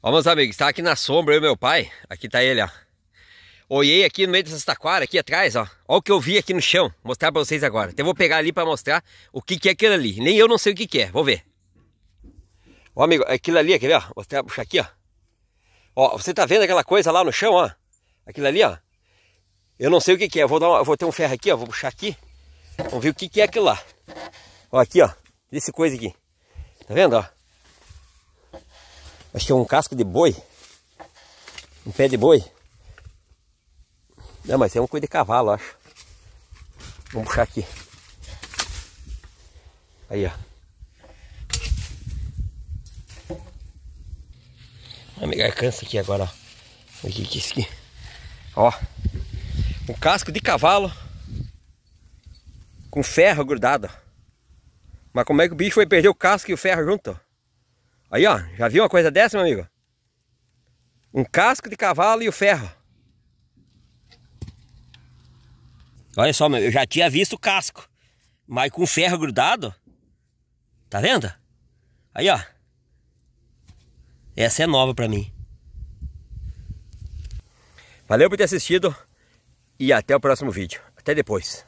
Ó, meus amigos, tá aqui na sombra eu e meu pai. Aqui tá ele, ó. Olhei aqui no meio dessas taquaras, aqui atrás, ó. Ó o que eu vi aqui no chão. Vou mostrar pra vocês agora. Até então, vou pegar ali pra mostrar o que, que é aquilo ali. Nem eu não sei o que, que é. Vou ver. Ó, amigo, é aquilo ali, aquele, ó. Vou até puxar aqui, ó. Ó, você tá vendo aquela coisa lá no chão, ó? Aquilo ali, ó. Eu não sei o que, que é. Eu vou, dar uma, vou ter um ferro aqui, ó. Vou puxar aqui. Vamos ver o que, que é aquilo lá. Ó, aqui, ó. Esse coisa aqui. Tá vendo, ó? Acho que é um casco de boi. Um pé de boi. Não, mas é um coisa de cavalo, acho. Vamos puxar aqui. Aí, ó. Amiga, alcança é aqui agora, ó. é isso aqui. Ó. Um casco de cavalo. Com ferro grudado. Mas como é que o bicho foi perder o casco e o ferro junto, ó? Aí, ó, já viu uma coisa dessa, meu amigo? Um casco de cavalo e o ferro. Olha só, meu, eu já tinha visto o casco, mas com ferro grudado. Tá vendo? Aí, ó. Essa é nova pra mim. Valeu por ter assistido e até o próximo vídeo. Até depois.